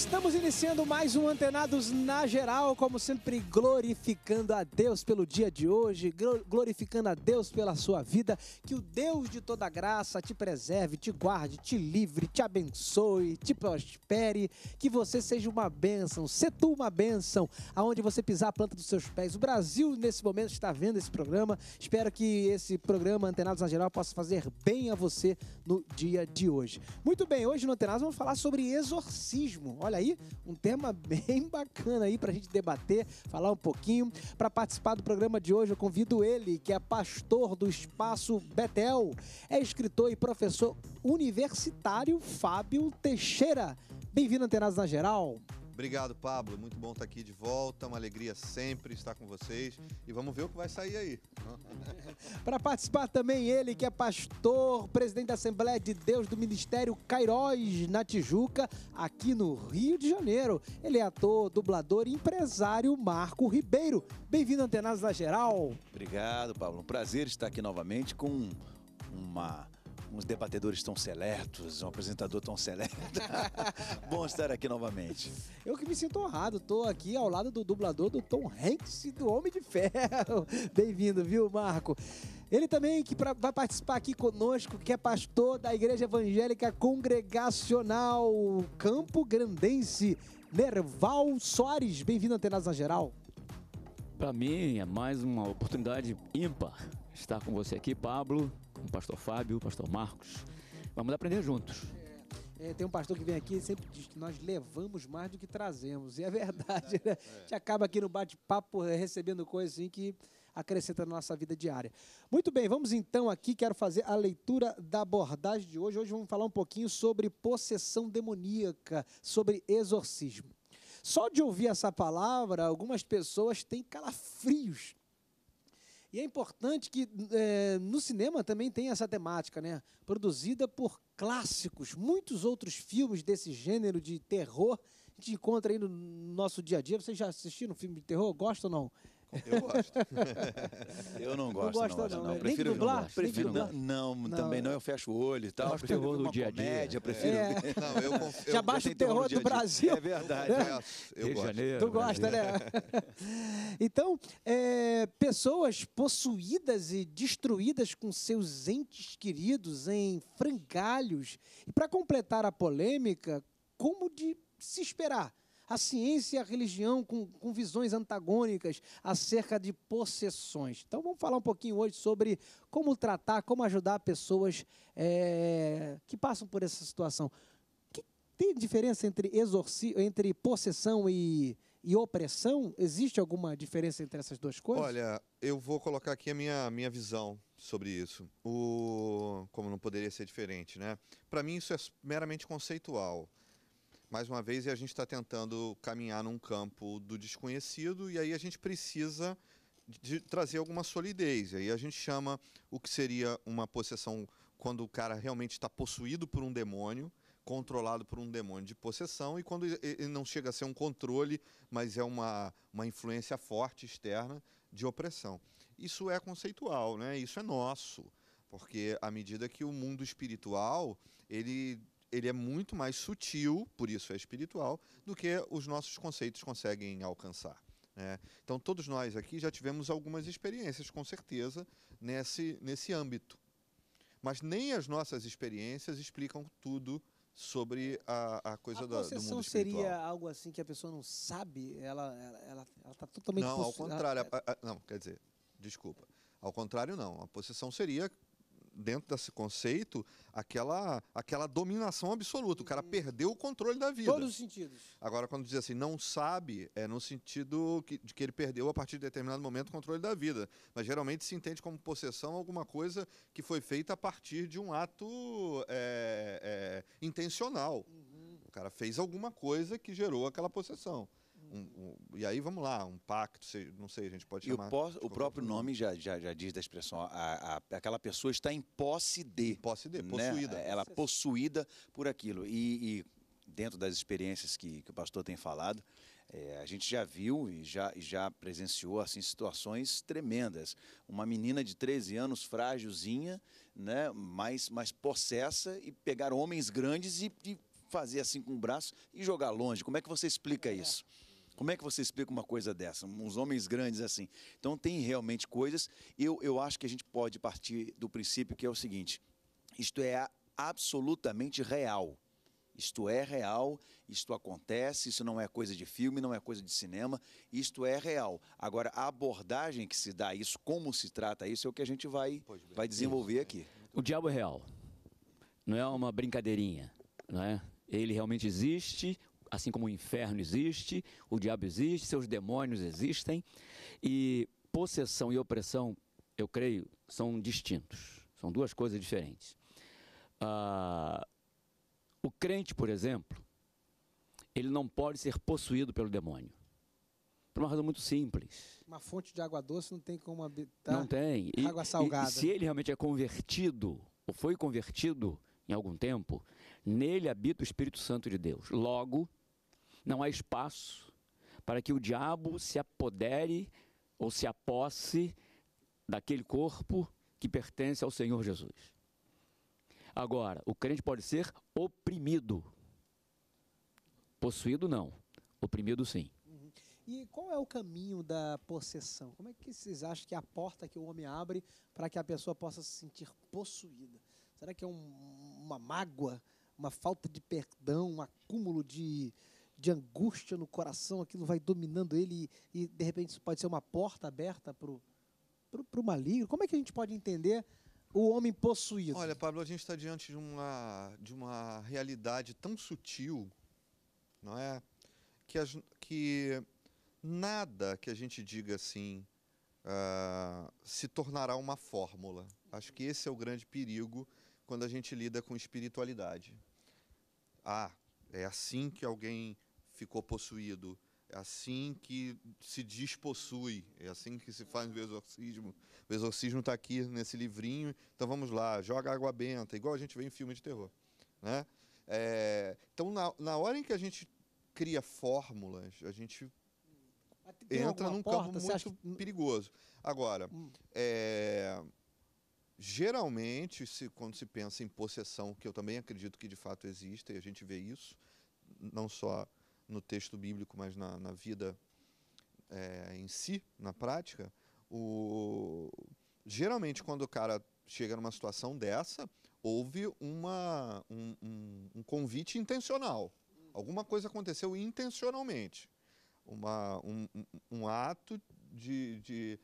Estamos iniciando mais um Antenados na Geral, como sempre, glorificando a Deus pelo dia de hoje, glorificando a Deus pela sua vida. Que o Deus de toda graça te preserve, te guarde, te livre, te abençoe, te prospere. Que você seja uma bênção, se tu uma bênção, aonde você pisar a planta dos seus pés. O Brasil, nesse momento, está vendo esse programa. Espero que esse programa Antenados na Geral possa fazer bem a você no dia de hoje. Muito bem, hoje no Antenados vamos falar sobre exorcismo. Olha Olha aí, um tema bem bacana aí para a gente debater, falar um pouquinho. Para participar do programa de hoje, eu convido ele, que é pastor do Espaço Betel, é escritor e professor universitário Fábio Teixeira. Bem-vindo, Antenados na Geral. Obrigado, Pablo. Muito bom estar aqui de volta. Uma alegria sempre estar com vocês. E vamos ver o que vai sair aí. Para participar também ele, que é pastor, presidente da Assembleia de Deus do Ministério Cairóis, na Tijuca, aqui no Rio de Janeiro. Ele é ator, dublador e empresário Marco Ribeiro. Bem-vindo, Antenados da Geral. Obrigado, Pablo. Um prazer estar aqui novamente com uma uns debatedores tão seletos, um apresentador tão seleto. Bom estar aqui novamente. Eu que me sinto honrado, estou aqui ao lado do dublador do Tom Hanks e do Homem de Ferro. Bem-vindo, viu, Marco? Ele também que pra, vai participar aqui conosco, que é pastor da Igreja Evangélica Congregacional Campo Grandense, Nerval Soares. Bem-vindo, Antenas na Geral. Para mim é mais uma oportunidade ímpar estar com você aqui, Pablo, com o pastor Fábio, o pastor Marcos. Vamos aprender juntos. É, é, tem um pastor que vem aqui e sempre diz que nós levamos mais do que trazemos. E é verdade, né? É. A gente acaba aqui no bate-papo é, recebendo coisas assim que acrescenta na nossa vida diária. Muito bem, vamos então aqui, quero fazer a leitura da abordagem de hoje. Hoje vamos falar um pouquinho sobre possessão demoníaca, sobre exorcismo. Só de ouvir essa palavra, algumas pessoas têm calafrios e é importante que é, no cinema também tem essa temática, né? Produzida por clássicos. Muitos outros filmes desse gênero de terror a gente encontra aí no nosso dia a dia. Vocês já assistiram filme de terror? Gostam ou não? Eu gosto. eu não gosto, não. Gosta, não, não, não. Né? Eu prefiro dublar, não prefiro Não, não, também não, eu fecho o olho e tal. Eu prefiro terror do dia a dia. Prefiro... É. Não, eu, eu Já baixa o terror do Brasil. É verdade. É. Eu, gosto. tu gosta, né? né? então, é, pessoas possuídas e destruídas com seus entes queridos em frangalhos. E para completar a polêmica, como de se esperar a ciência e a religião com, com visões antagônicas acerca de possessões. Então vamos falar um pouquinho hoje sobre como tratar, como ajudar pessoas é, que passam por essa situação. Que, tem diferença entre, exorci, entre possessão e, e opressão? Existe alguma diferença entre essas duas coisas? Olha, eu vou colocar aqui a minha, minha visão sobre isso. O, como não poderia ser diferente, né? Para mim isso é meramente conceitual mais uma vez, e a gente está tentando caminhar num campo do desconhecido, e aí a gente precisa de trazer alguma solidez. E aí a gente chama o que seria uma possessão quando o cara realmente está possuído por um demônio, controlado por um demônio de possessão, e quando ele não chega a ser um controle, mas é uma, uma influência forte externa de opressão. Isso é conceitual, né? isso é nosso, porque à medida que o mundo espiritual ele ele é muito mais sutil, por isso é espiritual, do que os nossos conceitos conseguem alcançar. Né? Então, todos nós aqui já tivemos algumas experiências, com certeza, nesse, nesse âmbito. Mas nem as nossas experiências explicam tudo sobre a, a coisa a da, do mundo espiritual. seria algo assim que a pessoa não sabe? Ela está ela, ela, ela tá totalmente... Não, ao contrário. Ela... A, não, quer dizer, desculpa. Ao contrário, não. A possessão seria dentro desse conceito, aquela, aquela dominação absoluta. O cara hum. perdeu o controle da vida. Todos os sentidos. Agora, quando diz assim, não sabe, é no sentido que, de que ele perdeu a partir de determinado momento o controle da vida. Mas geralmente se entende como possessão alguma coisa que foi feita a partir de um ato é, é, intencional. Uhum. O cara fez alguma coisa que gerou aquela possessão. Um, um, e aí vamos lá, um pacto, não sei, a gente pode chamar. E o, próprio nome, nome já, já, já, diz da expressão, a, a, aquela pessoa está em posse de. Posse de, né? possuída. Né? Ela possuída por aquilo. E, e, dentro das experiências que, que o pastor tem falado, é, a gente já viu e já, já presenciou assim, situações tremendas. Uma menina de 13 anos, frágilzinha, né, mas, mas possessa, e pegar homens grandes e, e fazer assim com o braço e jogar longe. Como é que você explica é. isso? Como é que você explica uma coisa dessa? Uns homens grandes assim. Então tem realmente coisas. Eu, eu acho que a gente pode partir do princípio que é o seguinte: isto é absolutamente real. Isto é real, isto acontece, isso não é coisa de filme, não é coisa de cinema, isto é real. Agora, a abordagem que se dá a isso, como se trata isso, é o que a gente vai, vai desenvolver aqui. O diabo é real. Não é uma brincadeirinha. Não é? Ele realmente existe, assim como o inferno existe, o diabo existe, seus demônios existem, e possessão e opressão, eu creio, são distintos, são duas coisas diferentes. Ah, o crente, por exemplo, ele não pode ser possuído pelo demônio. Por uma razão muito simples. Uma fonte de água doce não tem como habitar não tem. E, água salgada. E, e se ele realmente é convertido, ou foi convertido em algum tempo, nele habita o Espírito Santo de Deus. Logo, não há espaço para que o diabo se apodere ou se aposse daquele corpo que pertence ao Senhor Jesus. Agora, o crente pode ser oprimido. Possuído não, oprimido sim. Uhum. E qual é o caminho da possessão? Como é que vocês acham que é a porta que o homem abre para que a pessoa possa se sentir possuída? Será que é um, uma mágoa, uma falta de perdão, um acúmulo de, de angústia no coração, aquilo vai dominando ele e, e de repente isso pode ser uma porta aberta para o maligno. Como é que a gente pode entender o homem possuído? Olha, Pablo, a gente está diante de uma, de uma realidade tão sutil, não é? Que, a, que nada que a gente diga assim uh, se tornará uma fórmula. Acho que esse é o grande perigo quando a gente lida com espiritualidade. Ah, é assim que alguém ficou possuído. É assim que se despossui, é assim que se faz o exorcismo. O exorcismo está aqui nesse livrinho, então vamos lá, joga água benta, igual a gente vê em filme de terror. Né? É, então, na, na hora em que a gente cria fórmulas, a gente entra num porta, campo muito acha... perigoso. Agora, hum. é, geralmente, se, quando se pensa em possessão, que eu também acredito que de fato existe, e a gente vê isso, não só no texto bíblico, mas na, na vida é, em si, na prática, o... geralmente quando o cara chega numa situação dessa, houve uma, um, um, um convite intencional. Alguma coisa aconteceu intencionalmente. Uma, um, um ato de, de,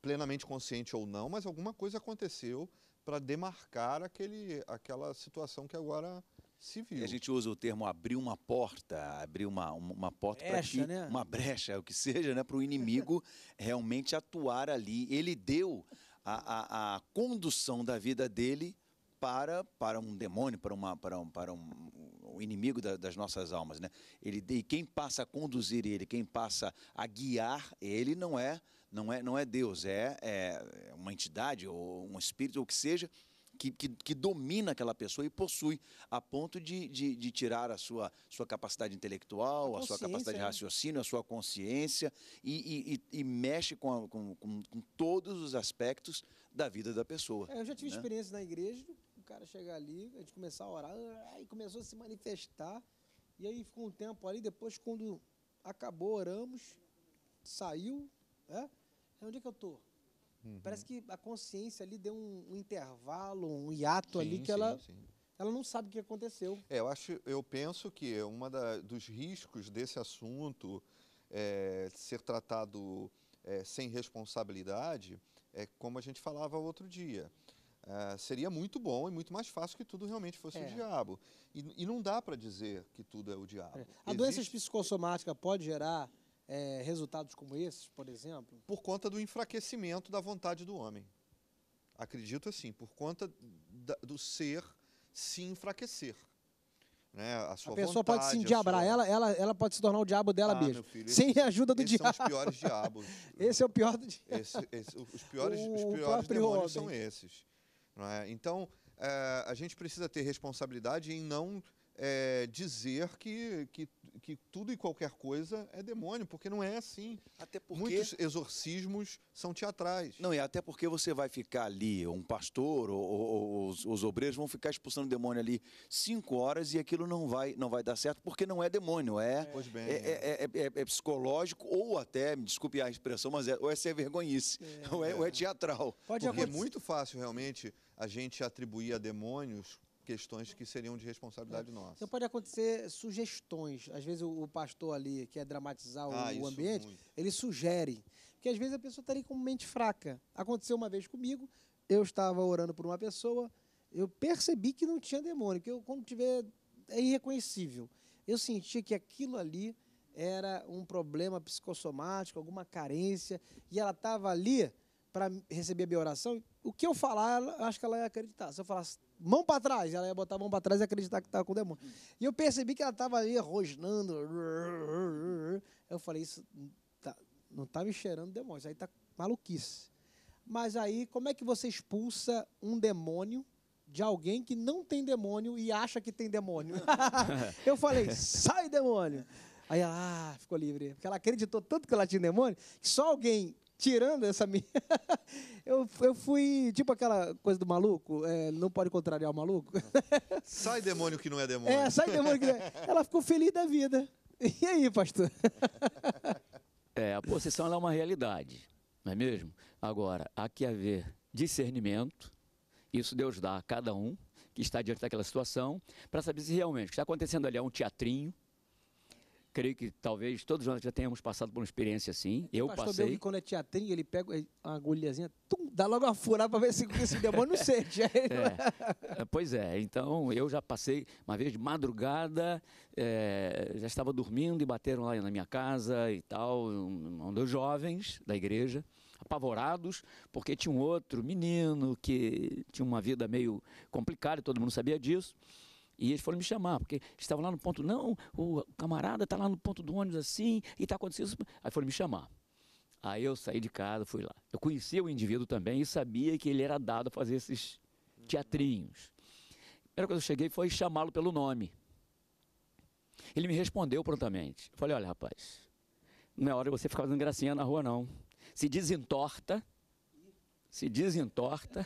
plenamente consciente ou não, mas alguma coisa aconteceu para demarcar aquele, aquela situação que agora civil. E a gente usa o termo abrir uma porta, abrir uma, uma porta para que né? uma brecha, o que seja, né, para o inimigo realmente atuar ali. Ele deu a, a, a, condução da vida dele para, para um demônio, para, uma, para, um, para um, um inimigo da, das nossas almas. Né? Ele, e quem passa a conduzir ele, quem passa a guiar ele, não é não é, não é Deus, é, é uma entidade ou um espírito ou o que seja, que, que, que, domina aquela pessoa e possui, a ponto de, de, de tirar a sua, sua capacidade intelectual, a, sua capacidade de né? raciocínio, a sua consciência, e, e, e mexe com, a, com, com, com, todos os aspectos da vida da pessoa. É, eu já tive né? experiência na igreja, o cara chegar ali, a gente começar a orar, e começou a se manifestar, e aí ficou um tempo ali, depois quando acabou, oramos, saiu, né? é, onde é que eu estou? Uhum. Parece que a consciência ali deu um, um intervalo, um hiato sim, ali que sim, ela sim ela não sabe o que aconteceu. É, eu, acho, eu penso que um dos riscos desse assunto é, ser tratado é, sem responsabilidade é como a gente falava outro dia. É, seria muito bom e muito mais fácil que tudo realmente fosse o é. diabo. E, e não dá para dizer que tudo é o diabo. É. A Existe... doença psicossomática pode gerar é, resultados como esses, por exemplo? Por conta do enfraquecimento da vontade do homem. Acredito assim, por conta da, do ser se enfraquecer. Né? A, sua a pessoa vontade, pode se endiabrar, sua... ela, ela, ela pode se tornar o diabo dela ah, mesma, sem a ajuda do diabo. são os piores diabos. esse é o pior do diabo. Esse, esse, os piores, o os piores demônios homem. são esses. É? Então, é, a gente precisa ter responsabilidade em não é, dizer que, que que tudo e qualquer coisa é demônio, porque não é assim. Até porque... Muitos exorcismos são teatrais. Não, e até porque você vai ficar ali, um pastor ou, ou, ou os, os, obreiros vão ficar expulsando demônio ali cinco horas e aquilo não vai, não vai dar certo, porque não é demônio, é, é. Bem, é é. É, é, é, é psicológico ou até, me desculpe a expressão, mas é, ou é ser vergonhice, ou, ou, é, teatral. Pode porque acontecer. é muito fácil realmente a gente atribuir a demônios questões que seriam de responsabilidade é. nossa. Então pode acontecer sugestões. Às vezes o, o pastor ali quer é dramatizar o, ah, o ambiente, muito. ele sugere. Porque às vezes a pessoa está ali com mente fraca. Aconteceu uma vez comigo, eu estava orando por uma pessoa, eu percebi que não tinha demônio, que eu, quando tiver é irreconhecível. Eu senti que aquilo ali era um problema psicossomático, alguma carência, e ela estava ali para receber a minha oração. O que eu falar, acho que ela ia acreditar. Se eu falasse mão para trás. Ela ia botar a mão para trás e acreditar que estava com o demônio. E eu percebi que ela estava ali rosnando. Eu falei, isso tá, não está me cheirando demônio, isso aí está maluquice. Mas aí, como é que você expulsa um demônio de alguém que não tem demônio e acha que tem demônio? eu falei, sai demônio! Aí ela ah, ficou livre. Porque ela acreditou tanto que ela tinha demônio, que só alguém tirando essa minha. eu, eu fui tipo aquela coisa do maluco, é, não pode contrariar o maluco. sai demônio que não é demônio. É, sai demônio que não é. Ela ficou feliz da vida. E aí, pastor? é, a possessão é uma realidade, não é mesmo? Agora, há que haver discernimento, isso Deus dá a cada um que está diante daquela situação, para saber se realmente o que está acontecendo ali é um teatrinho, creio que talvez todos nós já tenhamos passado por uma experiência assim. Eu pastor passei. Meu, quando é teatrinho, ele pega uma agulhazinha, tum, dá logo a furada para ver se esse demônio sente. É. Pois é, então eu já passei uma vez de madrugada, é, já estava dormindo e bateram lá na minha casa e tal, um, um dos jovens da igreja apavorados, porque tinha um outro menino que tinha uma vida meio complicada, todo mundo sabia disso. E eles foram me chamar, porque estavam lá no ponto, não, o camarada está lá no ponto do ônibus assim, e está acontecendo isso. Aí foram me chamar. Aí eu saí de casa, fui lá. Eu conhecia o indivíduo também e sabia que ele era dado a fazer esses teatrinhos. A primeira coisa que eu cheguei foi chamá-lo pelo nome. Ele me respondeu prontamente. Eu falei, olha rapaz, não é hora de você ficar fazendo gracinha na rua não. Se desentorta, se desentorta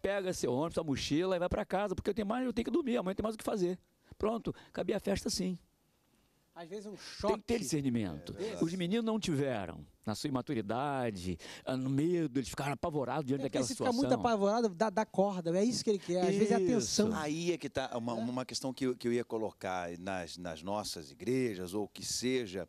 pega seu ônibus, sua mochila e vai para casa, porque eu tenho mais, eu tenho que dormir, amanhã tem mais o que fazer. Pronto, cabia a festa sim. Às vezes um choque. Tem que ter discernimento. É Os meninos não tiveram. Na sua imaturidade, ah, no medo, eles ficaram apavorados diante é, daquela situação. Se ficar muito apavorado, dá, dá, corda. É isso que ele quer. Às isso. vezes é atenção. Aí é que está uma, é. uma questão que eu, que eu ia colocar nas, nas nossas igrejas, ou que seja,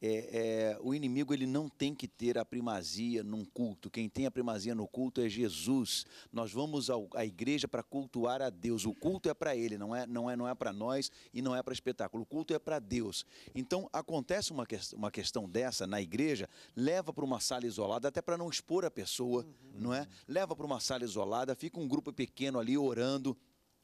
é, é, o inimigo ele não tem que ter a primazia num culto. Quem tem a primazia no culto é Jesus. Nós vamos ao, à igreja para cultuar a Deus. O culto é para Ele, não é, não é, não é para nós e não é para espetáculo. O culto é para Deus. Então acontece uma, que, uma questão dessa na igreja, leva para uma sala isolada, até para não expor a pessoa, uhum. não é? Leva para uma sala isolada, fica um grupo pequeno ali orando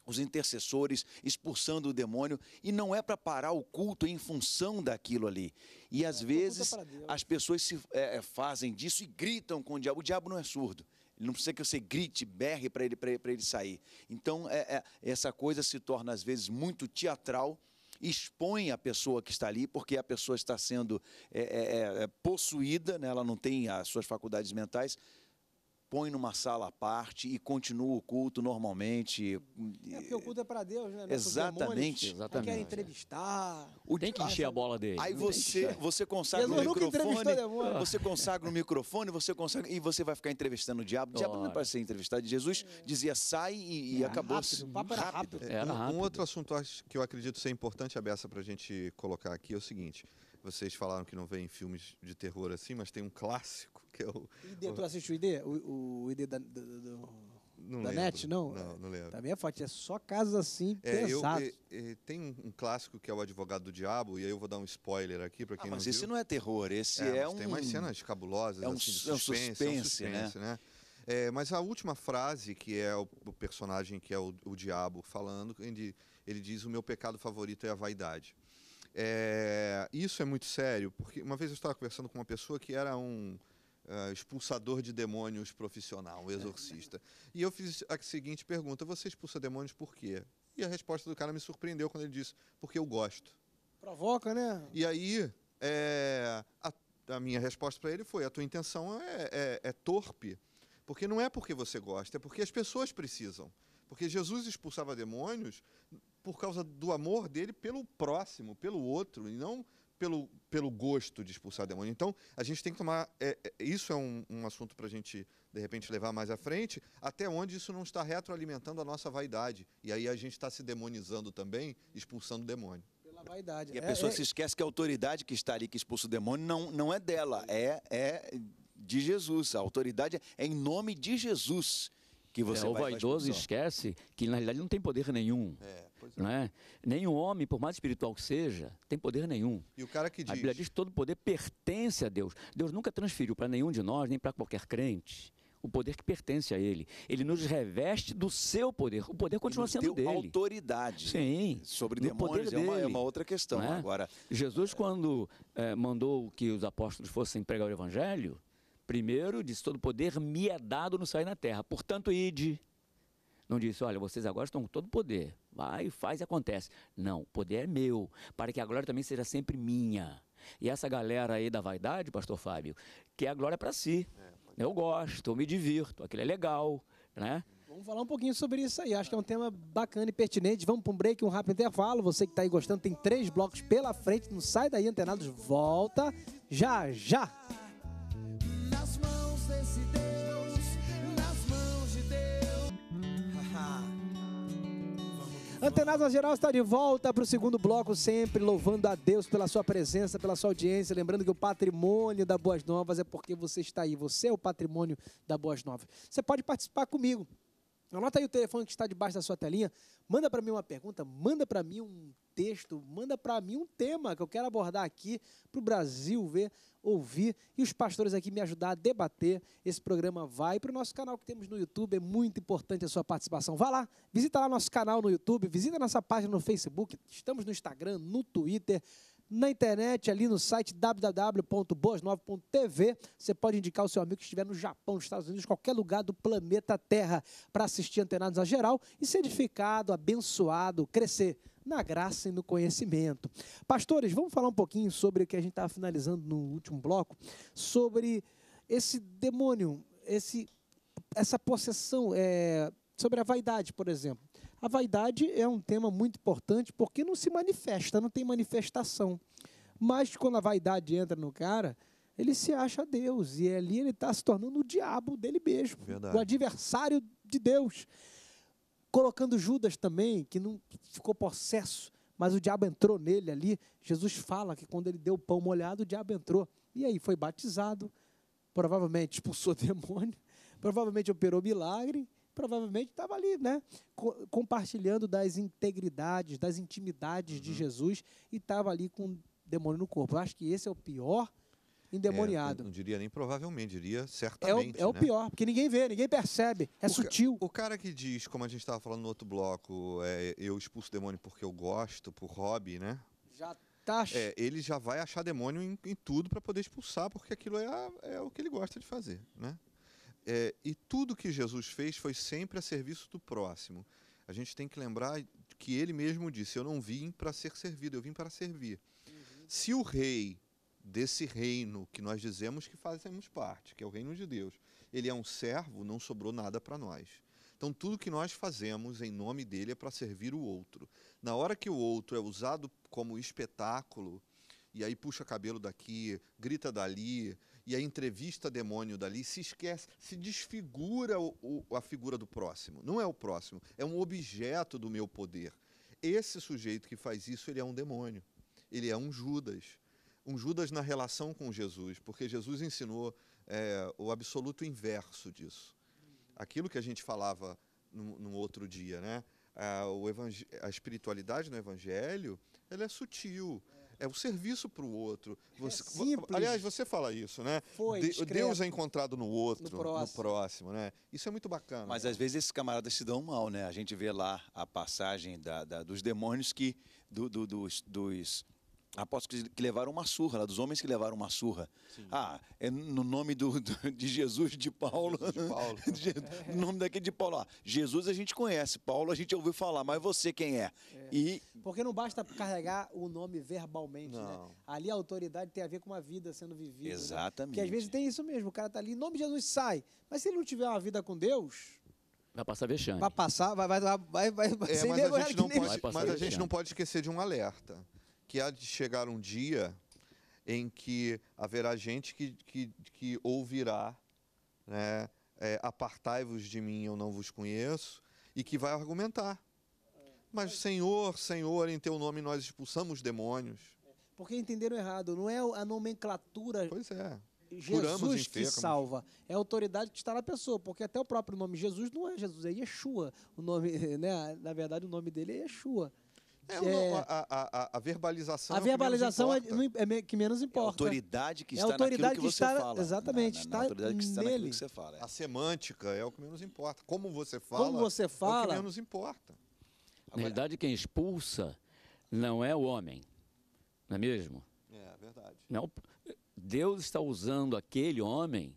os intercessores, expulsando o demônio, e não é para parar o culto em função daquilo ali. E às é, então vezes as pessoas se é, é, fazem disso e gritam com o diabo. O diabo não é surdo. Ele não precisa que você grite, berre para ele, ele, ele sair. Então, é, é, essa coisa se torna às vezes muito teatral, expõe a pessoa que está ali, porque a pessoa está sendo é, possuída, né? ela não tem as suas faculdades mentais, põe numa sala à parte e continua o culto normalmente. É porque o culto é para Deus, né? É exatamente. Exatamente. Quer entrevistar. O tem que passa... encher a bola dele. Aí você, você consagra Jesus o microfone. Você consagra o microfone, você consagra e você vai ficar entrevistando o diabo. O diabo não é para ser entrevistado. Jesus é. dizia sai e, e acabou. Rápido, o papo era rápido. Era rápido. Um, um outro assunto que eu acredito ser importante abessa para a gente colocar aqui é o seguinte. Vocês falaram que não veem filmes de terror assim, mas tem um clássico que é o. ID, o... tu o ID? O, o ID da, do, do, da lembro. NET, não? Não, não lembro. Também é forte, é só casos assim é, pensados. Eu, é, tem um, clássico que é o Advogado do Diabo, e aí eu vou dar um spoiler aqui para ah, quem ah, mas esse não é terror, esse é, é um. Tem umas cenas cabulosas, é um, assim, suspense, é suspense, é um suspense, né? né? É, mas a última frase, que é o, o personagem que é o, o, diabo falando, ele, ele diz: O meu pecado favorito é a vaidade. É, isso é muito sério, porque uma vez eu estava conversando com uma pessoa que era um uh, expulsador de demônios profissional, um é. exorcista. e eu fiz a seguinte pergunta: você expulsa demônios por quê? E a resposta do cara me surpreendeu quando ele disse: porque eu gosto. Provoca, né? E aí, é, a, a, minha resposta para ele foi: a tua intenção é, é, é torpe. Porque não é porque você gosta, é porque as pessoas precisam. Porque Jesus expulsava demônios por causa do amor dele pelo próximo, pelo outro, e não pelo, pelo gosto de expulsar demônio. Então, a gente tem que tomar. É, é isso é um, um assunto para a gente, de repente, levar mais à frente, até onde isso não está retroalimentando a nossa vaidade. E aí a gente está se demonizando também, expulsando o demônio. Pela vaidade. E a é, pessoa é... se esquece que a autoridade que está ali, que expulsa o demônio, não, não é dela, é, é de Jesus. A autoridade é em nome de Jesus que você é, O vai vaidoso esquece que, na realidade, não tem poder nenhum. É, né? Nenhum homem, por mais espiritual que seja, tem poder nenhum. E o cara que diz... A Bíblia diz que todo poder pertence a Deus. Deus nunca transferiu para nenhum de nós, nem para qualquer crente o poder que pertence a ele. Ele nos reveste do seu poder. O poder continua sendo dele. autoridade. Sim. Sobre demônios é uma, é, uma, outra questão. É? Agora, Jesus, é... quando eh, mandou que os apóstolos fossem pregar o evangelho, Primeiro, diz todo poder me é dado no sair na terra. Portanto, ide. Não disse, olha, vocês agora estão com todo poder. Vai, faz e acontece. Não, o poder é meu, para que a glória também seja sempre minha. E essa galera aí da vaidade, pastor Fábio, que a glória para si. É, eu gosto, eu me divirto, aquilo é legal, né? Vamos falar um pouquinho sobre isso aí. Acho que é um tema bacana e pertinente. Vamos para um break, um rápido intervalo. Você que está aí gostando, tem três blocos pela frente. Não sai daí, antenados. Volta já, já! Antenados Geral está de volta para o segundo bloco, sempre louvando a Deus pela sua presença, pela sua audiência. Lembrando que o patrimônio da Boas Novas é porque você está aí. Você é o patrimônio da Boas Novas. Você pode participar comigo. Anota aí o telefone que está debaixo da sua telinha. Manda para mim uma pergunta, manda para mim um texto, manda para mim um tema que eu quero abordar aqui para o Brasil ver, ouvir e os pastores aqui me ajudar a debater. Esse programa vai para o nosso canal que temos no YouTube. É muito importante a sua participação. Vá lá, visita lá nosso canal no YouTube, visita nossa página no Facebook. Estamos no Instagram, no Twitter na internet, ali no site www.boas9.tv. Você pode indicar o seu amigo que estiver no Japão, nos Estados Unidos, qualquer lugar do planeta Terra, para assistir Antenados a Geral e ser edificado, abençoado, crescer na graça e no conhecimento. Pastores, vamos falar um pouquinho sobre o que a gente estava finalizando no último bloco, sobre esse demônio, esse, essa possessão, é, sobre a vaidade, por exemplo. A vaidade é um tema muito importante porque não se manifesta, não tem manifestação. Mas quando a vaidade entra no cara, ele se acha Deus. E é ali ele está se tornando o diabo dele mesmo, Verdade. o adversário de Deus. Colocando Judas também, que não ficou possesso, mas o diabo entrou nele ali. Jesus fala que quando ele deu o pão molhado, o diabo entrou. E aí foi batizado, provavelmente expulsou demônio, provavelmente operou milagre, provavelmente estava ali, né? Co compartilhando das integridades, das intimidades uhum. de Jesus e estava ali com um demônio no corpo. Eu acho que esse é o pior endemoniado. É, não, diria nem provavelmente, diria é certamente. É o, é né? o pior, porque ninguém vê, ninguém percebe, é o sutil. Ca, o cara que diz, como a gente estava falando no outro bloco, é, eu expulso demônio porque eu gosto, por hobby, né? Já tá. É, ele já vai achar demônio em, em tudo para poder expulsar, porque aquilo é, a, é o que ele gosta de fazer, né? É, e tudo que Jesus fez foi sempre a serviço do próximo. A gente tem que lembrar que ele mesmo disse: Eu não vim para ser servido, eu vim para servir. Uhum. Se o rei desse reino que nós dizemos que fazemos parte, que é o reino de Deus, ele é um servo, não sobrou nada para nós. Então, tudo que nós fazemos em nome dele é para servir o outro. Na hora que o outro é usado como espetáculo, e aí puxa cabelo daqui, grita dali, e a entrevista demônio dali se esquece, se desfigura o, o, a figura do próximo. Não é o próximo, é um objeto do meu poder. Esse sujeito que faz isso, ele é um demônio. Ele é um Judas. Um Judas na relação com Jesus, porque Jesus ensinou é, o absoluto inverso disso. Aquilo que a gente falava num, num outro dia, né? a, o a espiritualidade no Evangelho ela é sutil é o serviço para o outro. É você, é simples. Aliás, você fala isso, né? Foi, de, Deus é encontrado no outro, no próximo. no próximo. né? Isso é muito bacana. Mas às vezes esses camaradas se dão mal, né? A gente vê lá a passagem da, da dos demônios que do, do, dos, dos Aposto que levaram uma surra, lá, dos homens que levaram uma surra. Sim. Ah, é no nome do, do, de Jesus de Paulo. Jesus de Paulo. de, No nome daquele de Paulo. Ah, Jesus a gente conhece, Paulo a gente ouviu falar, mas você quem é? é. E... Porque não basta carregar o nome verbalmente, né? não. né? Ali a autoridade tem a ver com uma vida sendo vivida. Né? Exatamente. Né? Porque às vezes tem isso mesmo, o cara tá ali, em nome de Jesus sai. Mas se ele não tiver uma vida com Deus, Vai passar vexame. Vai passar, vai, vai, vai, vai, é, mas, a gente, pode, mas a gente não pode esquecer de um alerta que há de chegar um dia em que haverá gente que, que, que ouvirá, né, é, apartai-vos de mim, eu não vos conheço, e que vai argumentar. Mas, Senhor, Senhor, em teu nome nós expulsamos demônios. Porque entenderam errado, não é a nomenclatura. Pois é. Jesus que salva. É a autoridade que está na pessoa, porque até o próprio nome Jesus não é Jesus, é Yeshua. O nome, né? Na verdade, o nome dele é Yeshua. É, é. a, a, a, verbalização. A é verbalização é, é, é, que menos importa. É a autoridade que está é a autoridade naquilo que, que você está, fala. Exatamente, na, na, está, autoridade que está nele. naquilo que você fala. É. A semântica é o que menos importa. Como você fala, Como você fala é o que menos importa. na verdade, quem expulsa não é o homem, não é mesmo? É, verdade. Não, Deus está usando aquele homem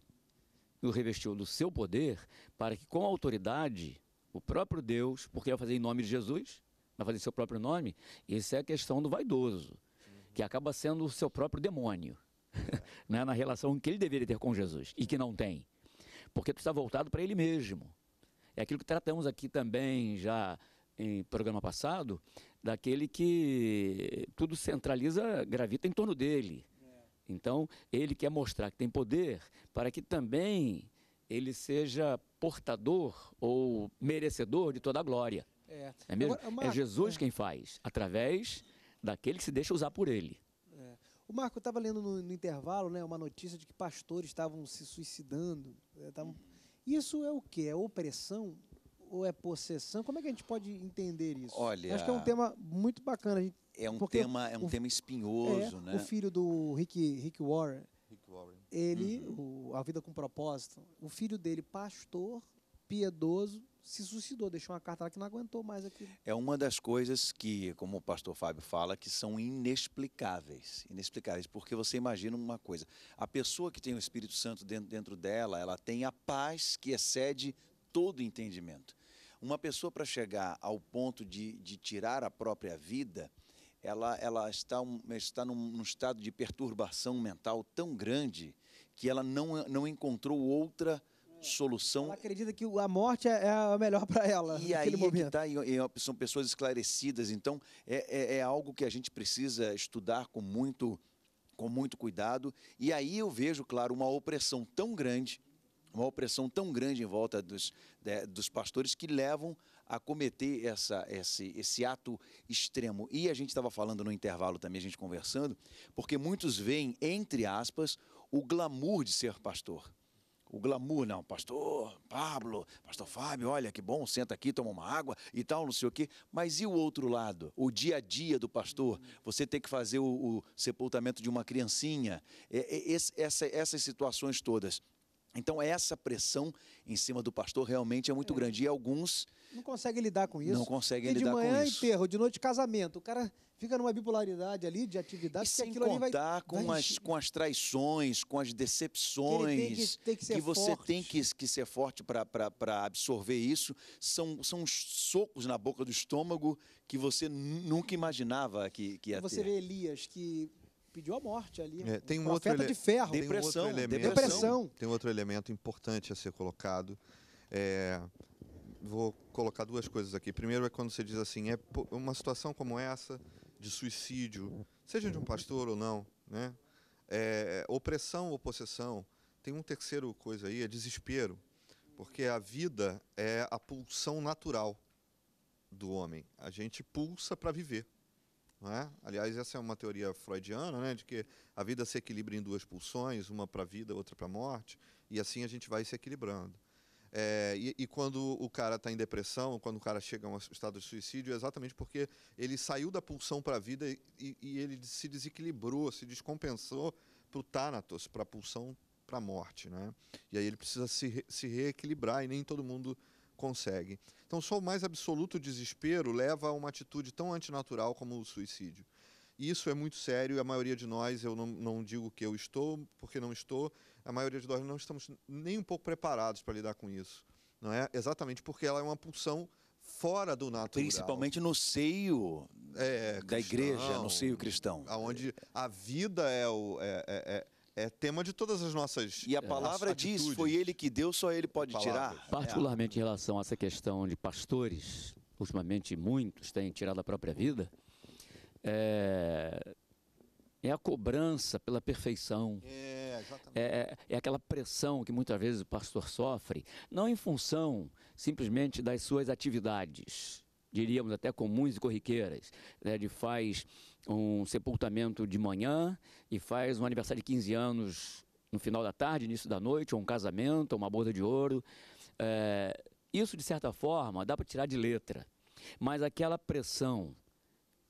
o revestiu do seu poder para que com autoridade o próprio Deus, porque vai fazer em nome de Jesus, vai fazer seu próprio nome, isso é a questão do vaidoso, uhum. que acaba sendo o seu próprio demônio, é. né, na relação que ele deveria ter com Jesus e que não tem, porque tu está voltado para ele mesmo. É aquilo que tratamos aqui também já em programa passado, daquele que tudo centraliza, gravita em torno dele. É. Então, ele quer mostrar que tem poder para que também ele seja portador ou merecedor de toda a glória. É, é mesmo? Agora, é Marco, é Jesus é. quem faz, através daquele que se deixa usar por ele. É. O Marco, estava lendo no, no, intervalo né, uma notícia de que pastores estavam se suicidando. Né, tavam... Hum. Isso é o que? É opressão? ou é possessão? Como é que a gente pode entender isso? Olha, acho que é um tema muito bacana. Gente, é um tema, é um o, tema espinhoso, é, né? O filho do Rick, Rick Warren, Rick Warren. ele, uhum. o, a vida com propósito. O filho dele, pastor, piedoso, se suicidou, deixou uma carta lá que não aguentou mais aqui É uma das coisas que, como o pastor Fábio fala, que são inexplicáveis. Inexplicáveis, porque você imagina uma coisa. A pessoa que tem o Espírito Santo dentro, dentro dela, ela tem a paz que excede todo entendimento. Uma pessoa para chegar ao ponto de, de tirar a própria vida, ela, ela está, está num, num estado de perturbação mental tão grande que ela não, não encontrou outra solução. Ela acredita que a morte é, é a melhor para ela. E aí momento. é que tá, e, são pessoas esclarecidas. Então, é, é, é algo que a gente precisa estudar com muito, com muito cuidado. E aí eu vejo, claro, uma opressão tão grande, uma opressão tão grande em volta dos, de, dos pastores que levam a cometer essa, esse, esse ato extremo. E a gente estava falando no intervalo também, a gente conversando, porque muitos veem, entre aspas, o glamour de ser pastor o glamour, não. Pastor Pablo, pastor Fábio, olha que bom, senta aqui, toma uma água e tal, não sei o quê. Mas e o outro lado? O dia a dia do pastor? Você tem que fazer o, o sepultamento de uma criancinha. É, é, esse, essa, essas situações todas. Então, essa pressão em cima do pastor realmente é muito é. grande. E alguns. Não conseguem lidar com isso. Não conseguem lidar com isso. De manhã enterro, de noite casamento. O cara fica numa bipolaridade ali de atividade. E sem contar vai, com, vai... As, com as traições, com as decepções. Que, que, tem que, ser que você forte. tem que, que ser forte para absorver isso. São, são uns socos na boca do estômago que você nunca imaginava que, que ia você ter. Você vê Elias, que pediu a morte ali. É, tem um, outro de ferro. Depressão, um outro elemento, depressão. Tem outro elemento importante a ser colocado. É, vou colocar duas coisas aqui. Primeiro é quando você diz assim, é uma situação como essa de suicídio, seja de um pastor ou não, né? É, opressão ou possessão. Tem um terceiro coisa aí, é desespero, porque a vida é a pulsão natural do homem. A gente pulsa para viver. É? Aliás, essa é uma teoria freudiana, né, de que a vida se equilibra em duas pulsões, uma para a vida, outra para a morte, e assim a gente vai se equilibrando. É, e, e, quando o cara está em depressão, quando o cara chega a um estado de suicídio, é exatamente porque ele saiu da pulsão para a vida e, e, ele se desequilibrou, se descompensou para o Thanatos, para a pulsão para a morte. Né? E aí ele precisa se, re, se reequilibrar, e nem todo mundo consegue. Então, só o mais absoluto desespero leva a uma atitude tão antinatural como o suicídio. E isso é muito sério, a maioria de nós, eu não, não digo que eu estou, porque não estou, a maioria de nós não estamos nem um pouco preparados para lidar com isso. Não é? Exatamente porque ela é uma pulsão fora do natural. Principalmente no seio é, cristão, da igreja, no seio cristão. Onde a vida é o. É, é, é é tema de todas as nossas. E a é, palavra é, diz: foi ele que deu, só ele pode tirar. É. Particularmente é. em relação a essa questão de pastores, ultimamente muitos têm tirado a própria vida, é, é a cobrança pela perfeição. É, é, é, é, aquela pressão que muitas vezes o pastor sofre, não em função simplesmente das suas atividades, diríamos até comuns e corriqueiras, né, de faz um sepultamento de manhã e faz um aniversário de 15 anos no final da tarde, início da noite, ou um casamento, ou uma boda de ouro. É, isso, de certa forma, dá para tirar de letra. Mas aquela pressão,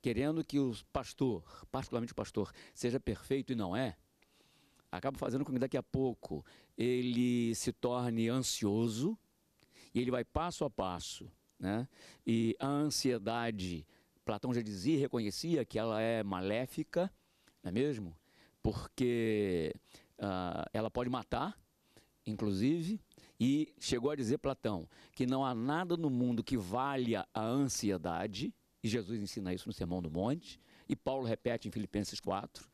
querendo que o pastor, particularmente o pastor, seja perfeito e não é, acaba fazendo com que daqui a pouco ele se torne ansioso e ele vai passo a passo. Né? E a ansiedade Platão já dizia, reconhecia que ela é maléfica, não é mesmo? Porque uh, ela pode matar, inclusive, e chegou a dizer Platão que não há nada no mundo que valha a ansiedade, e Jesus ensina isso no Sermão do Monte, e Paulo repete em Filipenses 4,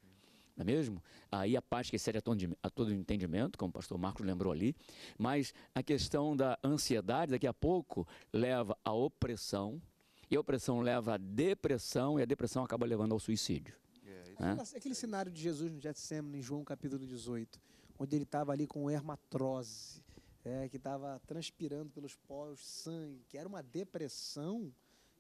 não é mesmo? Aí a paz que excede a todo entendimento, como o pastor Marcos lembrou ali, mas a questão da ansiedade daqui a pouco leva à opressão, e a opressão leva à depressão, e a depressão acaba levando ao suicídio. É, né? Aquele cenário de Jesus no Getsemane, em João capítulo 18, onde ele estava ali com hermatrose, é, que estava transpirando pelos poros sangue, que era uma depressão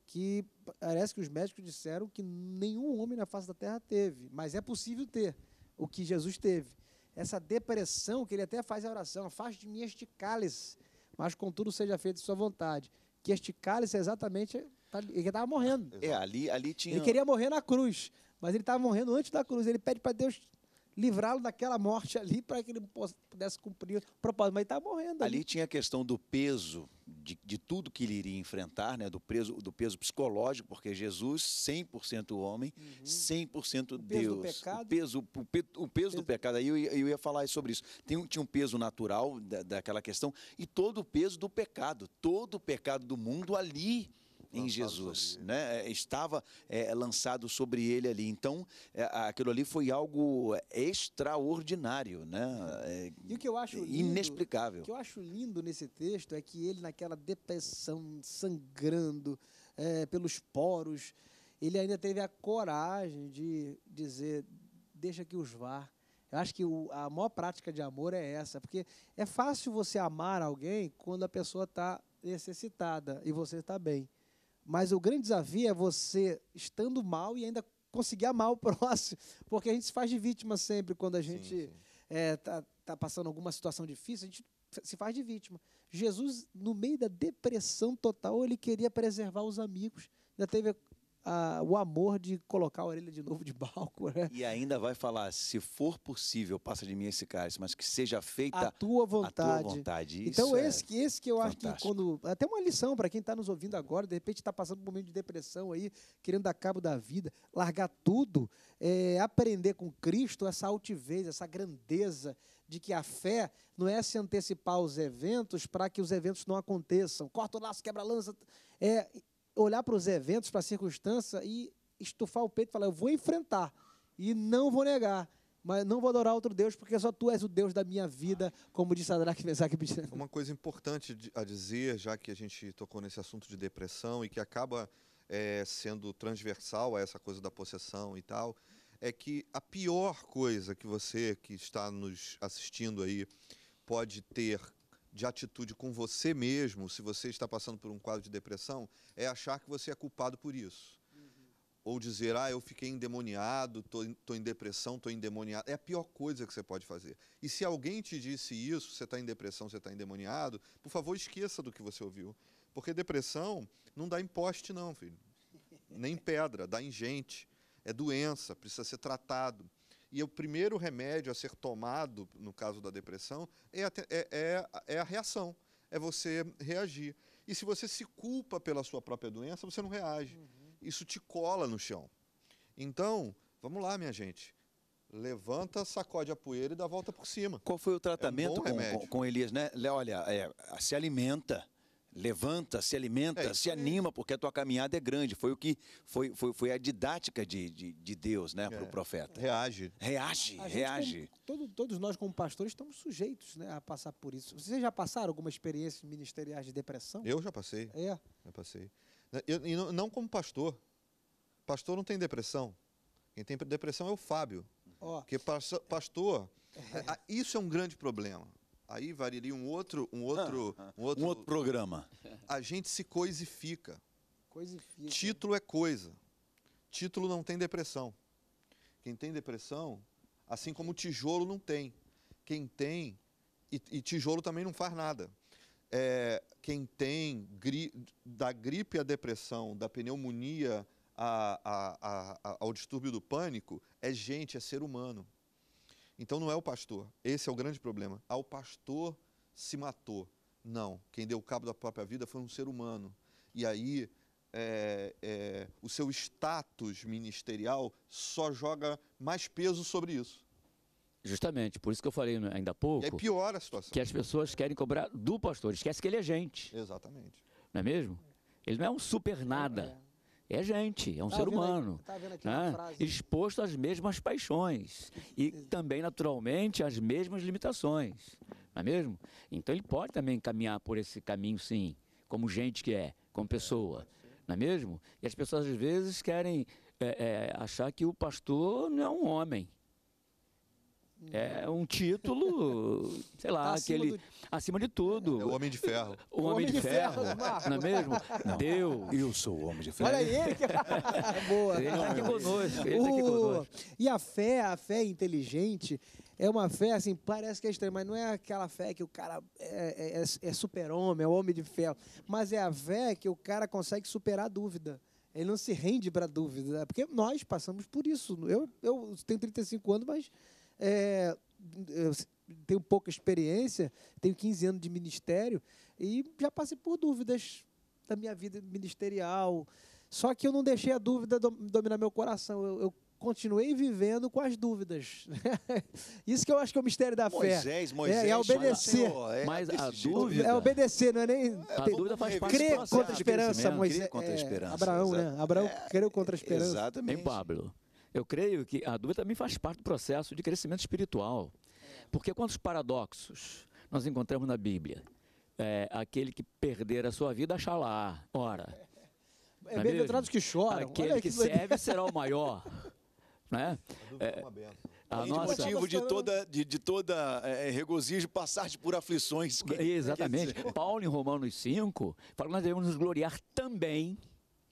que parece que os médicos disseram que nenhum homem na face da terra teve, mas é possível ter o que Jesus teve. Essa depressão que ele até faz a oração, afaste de mim este cálice, mas contudo seja feita sua vontade. Que este cálice é exatamente Tá ele estava morrendo. É, ali, ali tinha. Ele queria morrer na cruz, mas ele estava morrendo antes da cruz. Ele pede para Deus livrá-lo daquela morte ali para que ele pudesse cumprir o propósito, mas ele estava morrendo. Ali. ali. tinha a questão do peso, de, de, tudo que ele iria enfrentar, né? do, peso, do peso psicológico, porque Jesus, 100% homem, uhum. 100% Deus. O peso do pecado. O peso, o pe, o peso, peso do pecado, aí eu, eu, ia falar sobre isso. Tem, tinha um peso natural da, daquela questão e todo o peso do pecado, todo o pecado do mundo ali em Jesus, né? É, estava é, lançado sobre ele ali. Então, é, aquilo ali foi algo é, extraordinário, né? É, e o que eu acho lindo, inexplicável. O que eu acho lindo nesse texto é que ele, naquela depressão, sangrando é, pelos poros, ele ainda teve a coragem de dizer: deixa que os vá. Eu acho que o, a maior prática de amor é essa, porque é fácil você amar alguém quando a pessoa está necessitada e você está bem. Mas o grande desafio é você estando mal e ainda conseguir amar o próximo, porque a gente se faz de vítima sempre quando a gente está é, tá, tá passando alguma situação difícil, a gente se faz de vítima. Jesus, no meio da depressão total, ele queria preservar os amigos. Ainda teve o amor de colocar a orelha de novo de balco. Né? E ainda vai falar: se for possível, passa de mim esse cálice, mas que seja feita a tua vontade. A tua vontade. Então, é esse, esse que eu fantástico. acho que quando. Até uma lição para quem está nos ouvindo agora, de repente está passando por um momento de depressão aí, querendo dar cabo da vida, largar tudo, é, aprender com Cristo essa altivez, essa grandeza de que a fé não é se antecipar aos eventos para que os eventos não aconteçam. Corta o laço, quebra a lança. É olhar para os eventos, para a circunstância e estufar o peito e falar: eu vou enfrentar e não vou negar. Mas não vou adorar outro Deus, porque só tu és o Deus da minha vida, como disse Sadraque, Mesaque e Uma coisa importante a dizer, já que a gente tocou nesse assunto de depressão e que acaba é, sendo transversal a essa coisa da possessão e tal, é que a pior coisa que você que está nos assistindo aí pode ter de atitude com você mesmo, se você está passando por um quadro de depressão, é achar que você é culpado por isso. Uhum. Ou dizer, ah, eu fiquei endemoniado, estou tô em depressão, estou endemoniado. É a pior coisa que você pode fazer. E se alguém te disse isso, você está em depressão, você está endemoniado, por favor, esqueça do que você ouviu. Porque depressão não dá imposte, não, filho. Nem pedra, dá em gente. É doença, precisa ser tratado. E o primeiro remédio a ser tomado, no caso da depressão, é a, é, é, é a reação, é você reagir. E se você se culpa pela sua própria doença, você não reage. Uhum. Isso te cola no chão. Então, vamos lá, minha gente. Levanta, sacode a poeira e dá a volta por cima. Qual foi o tratamento é um com, com, com, Elias, né? Olha, é, se alimenta, levanta, se alimenta, é se anima, porque a tua caminhada é grande. Foi o que foi, foi, foi a didática de, de, de Deus, né, é. para o profeta. Reage. Reage, a reage. Gente, como, todo, todos nós, como pastores, estamos sujeitos né, a passar por isso. Vocês já passaram alguma experiência ministerial de depressão? Eu já passei. É. Já passei. Eu, e não, não como pastor. Pastor não tem depressão. Quem tem depressão é o Fábio. Oh. Porque pastor, é. isso é um grande problema. Aí variaria um outro, um outro, ah, ah, um outro, um outro programa. A gente se coisifica. coisifica. Título é coisa. Título não tem depressão. Quem tem depressão, assim como tijolo não tem. Quem tem e, e tijolo também não faz nada. É, quem tem gri, da gripe à depressão, da pneumonia a, a, a, ao distúrbio do pânico, é gente, é ser humano. Então não é o pastor. Esse é o grande problema. Ah, o pastor se matou. Não. Quem deu cabo da própria vida foi um ser humano. E aí é, é, o seu status ministerial só joga mais peso sobre isso. Justamente, por isso que eu falei né, ainda há pouco. E aí piora a situação. Que as pessoas querem cobrar do pastor, esquece que ele é gente. Exatamente. Não é mesmo? Ele não é um super nada. É é gente, é um tá ser humano, aí, tá né? exposto às mesmas paixões e também, naturalmente, às mesmas limitações, não é mesmo? Então ele pode também caminhar por esse caminho, sim, como gente que é, como pessoa, é, não é mesmo? E as pessoas às vezes querem é, é, achar que o pastor não é um homem, é um título, sei lá, tá acima aquele. Do... Acima de tudo. É o Homem de Ferro. O, o Homem, de, de, Ferro. ferro não é mesmo? Não. Deu. Eu sou o Homem de Ferro. Olha ele que. Boa. Ele está aqui conosco. Ele tá o... aqui conosco. E a fé, a fé inteligente, é uma fé, assim, parece que é estranha, mas não é aquela fé que o cara é, é, é, é super-homem, é o Homem de Ferro. Mas é a fé que o cara consegue superar a dúvida. Ele não se rende para a dúvida. Né? Porque nós passamos por isso. Eu, eu tenho 35 anos, mas é, tenho pouca experiência, tenho 15 anos de ministério e já passei por dúvidas da minha vida ministerial. Só que eu não deixei a dúvida dominar meu coração. Eu, eu continuei vivendo com as dúvidas. Isso que eu acho que é o mistério da fé. Moisés, é, Moisés. É, é obedecer. Mas, a dúvida... É obedecer, não é nem... A tem, dúvida faz parte Crer contra a esperança, Moisés. Crer contra a é, esperança. É, Abraão, né? Abraão é, creu contra a esperança. Exatamente. Em Pablo. Eu creio que a dúvida também faz parte do processo de crescimento espiritual. Porque quantos paradoxos nós encontramos na Bíblia? É, aquele que perder a sua vida, achará. Ora. É, é bem que choram. Aquele que, que serve será o maior. né? É, é a nossa... motivo de toda, de, de toda é, é regozijo passar por aflições. Que, Exatamente. Paulo, em Romanos 5, fala que nós devemos nos gloriar também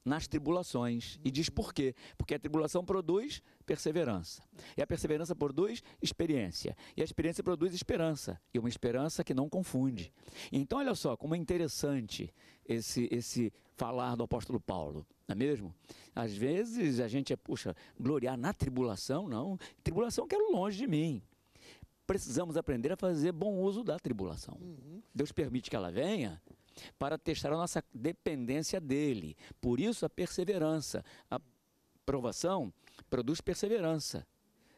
nas tribulações. E diz por quê? Porque a tribulação produz perseverança. E a perseverança produz experiência. E a experiência produz esperança. E uma esperança que não confunde. Então, olha só como é interessante esse, esse falar do apóstolo Paulo, não é mesmo? Às vezes a gente é, puxa, gloriar na tribulação, não. Tribulação quero longe de mim precisamos aprender a fazer bom uso da tribulação. Uhum. Deus permite que ela venha para testar a nossa dependência dele. Por isso, a perseverança. A provação produz perseverança.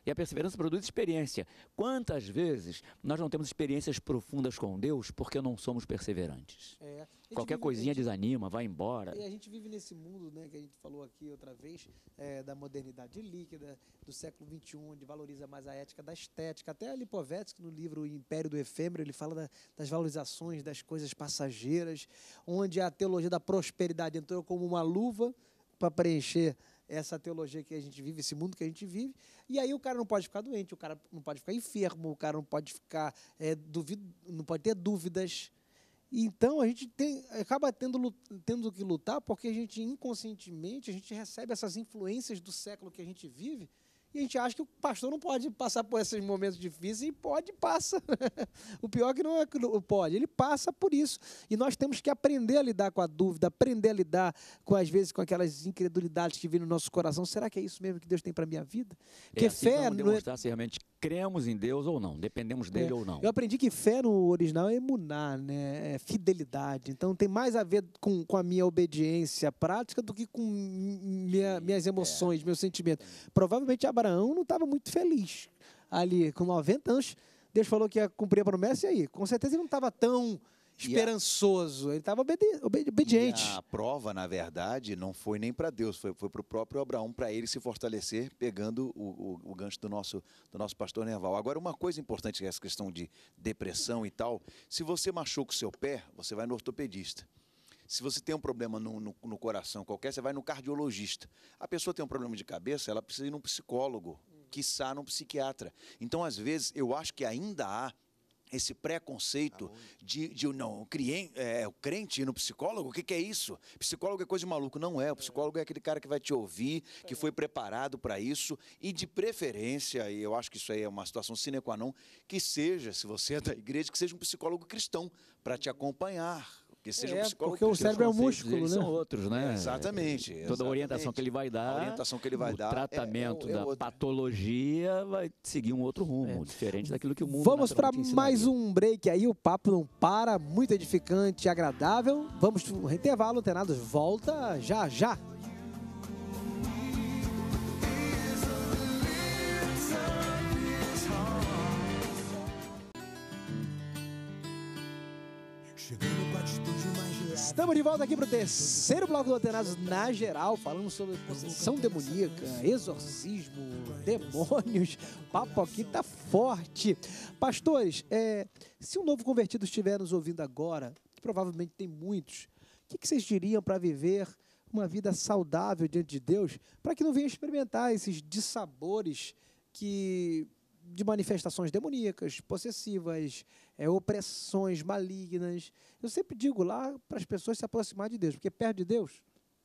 E a perseverança produz experiência. Quantas vezes nós não temos experiências profundas com Deus porque não somos perseverantes? É, Qualquer vive, coisinha gente, desanima, vai embora. E a gente vive nesse mundo, né, que a gente falou aqui outra vez, é, da modernidade líquida, do século XXI, onde valoriza mais a ética da estética. Até a Lipovetsky, no livro Império do Efêmero, ele fala da, das valorizações das coisas passageiras, onde a teologia da prosperidade entrou como uma luva para preencher essa teologia que a gente vive, esse mundo que a gente vive. E aí o cara não pode ficar doente, o cara não pode ficar enfermo, o cara não pode ficar é, duvido, não pode ter dúvidas. Então a gente tem, acaba tendo, tendo que lutar porque a gente inconscientemente a gente recebe essas influências do século que a gente vive e a gente acha que o pastor não pode passar por esses momentos difíceis e pode passa. o pior é que não é que pode, ele passa por isso. E nós temos que aprender a lidar com a dúvida, aprender a lidar com às vezes com aquelas incredulidades que vêm no nosso coração. Será que é isso mesmo que Deus tem para minha vida? É Porque é, assim fé vamos é demonstrar é... se realmente cremos em Deus ou não, dependemos dele é. ou não. Eu aprendi que fé no original é emunar, né? É fidelidade. Então tem mais a ver com, com a minha obediência prática do que com minha, minhas é. emoções, meus sentimentos. Provavelmente Abraão Abraão não estava muito feliz ali, com 90 anos. Deus falou que ia cumprir a promessa, e aí? Com certeza ele não estava tão esperançoso, ele estava obediente. E a prova, na verdade, não foi nem para Deus, foi, foi para o próprio Abraão, para ele se fortalecer, pegando o, o, o, gancho do nosso, do nosso pastor Nerval. Agora, uma coisa importante, é essa questão de depressão e tal, se você machuca o seu pé, você vai no ortopedista. Se você tem um problema no, no, no, coração qualquer, você vai no cardiologista. A pessoa tem um problema de cabeça, ela precisa ir num psicólogo, uhum. quiçá num psiquiatra. Então, às vezes, eu acho que ainda há esse preconceito de, de, não, o crente, é, o crente ir no psicólogo, o que, que é isso? Psicólogo é coisa de maluco. Não é, o psicólogo é aquele cara que vai te ouvir, que foi preparado para isso, e de preferência, e eu acho que isso aí é uma situação sine qua non, que seja, se você é da igreja, que seja um psicólogo cristão, para te acompanhar que seja é, um Porque o cérebro é músculo, né? São outros, né? exatamente. Toda a orientação que ele vai dar, a orientação que ele vai o dar, tratamento é, é, da patologia vai seguir um outro rumo, é. diferente daquilo que o mundo. Vamos para mais um break aí, o papo não para, muito edificante, agradável. Vamos para intervalo, Tenados volta já já. Estamos de volta aqui para o terceiro bloco do Atenados na geral, falando sobre possessão demoníaca, exorcismo, demônios. papo aqui tá forte. Pastores, é, se um novo convertido estiver nos ouvindo agora, que provavelmente tem muitos, o que vocês diriam para viver uma vida saudável diante de Deus, para que não venha experimentar esses dissabores que de manifestações demoníacas, possessivas, é, opressões malignas. Eu sempre digo lá para as pessoas se aproximar de Deus, porque perto de Deus,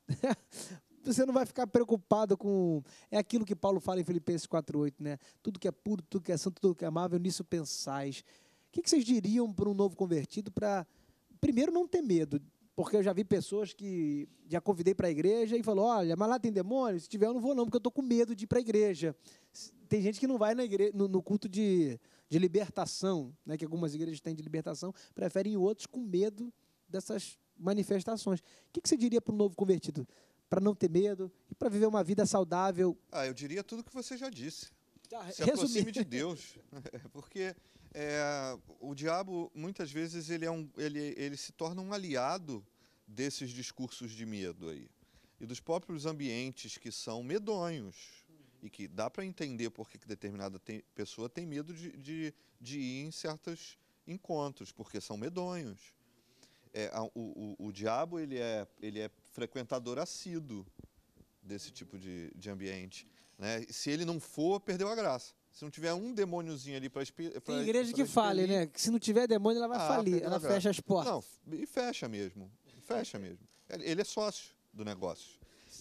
você não vai ficar preocupado com. É aquilo que Paulo fala em Filipenses 4,8, né? Tudo que é puro, tudo que é santo, tudo que é amável, nisso pensais. O que, que vocês diriam para um novo convertido para, primeiro, não ter medo porque eu já vi pessoas que já convidei para a igreja e falou: olha, mas lá tem demônio? Se tiver, eu não vou, não, porque eu estou com medo de ir para a igreja. Tem gente que não vai na igreja, no, no culto de, de libertação, né, que algumas igrejas têm de libertação, preferem outros com medo dessas manifestações. O que, que você diria para um novo convertido? Para não ter medo e para viver uma vida saudável? Ah, eu diria tudo o que você já disse. Ah, Se aproxime de Deus. Porque é, o diabo, muitas vezes, ele, é um, ele, ele se torna um aliado desses discursos de medo aí. E dos próprios ambientes que são medonhos. Uhum. E que dá para entender por que determinada tem, pessoa tem medo de, de, de, ir em certos encontros, porque são medonhos. É, o, o, o diabo, ele é, ele é frequentador assíduo desse tipo de, de ambiente. Né? Se ele não for, perdeu a graça. Se não tiver um demôniozinho ali para expirar. Tem igreja que fale, né? Que se não tiver demônio, ela vai ah, falir. Ela fecha as portas. Não, e fecha mesmo. Fecha mesmo. Ele é sócio do negócio.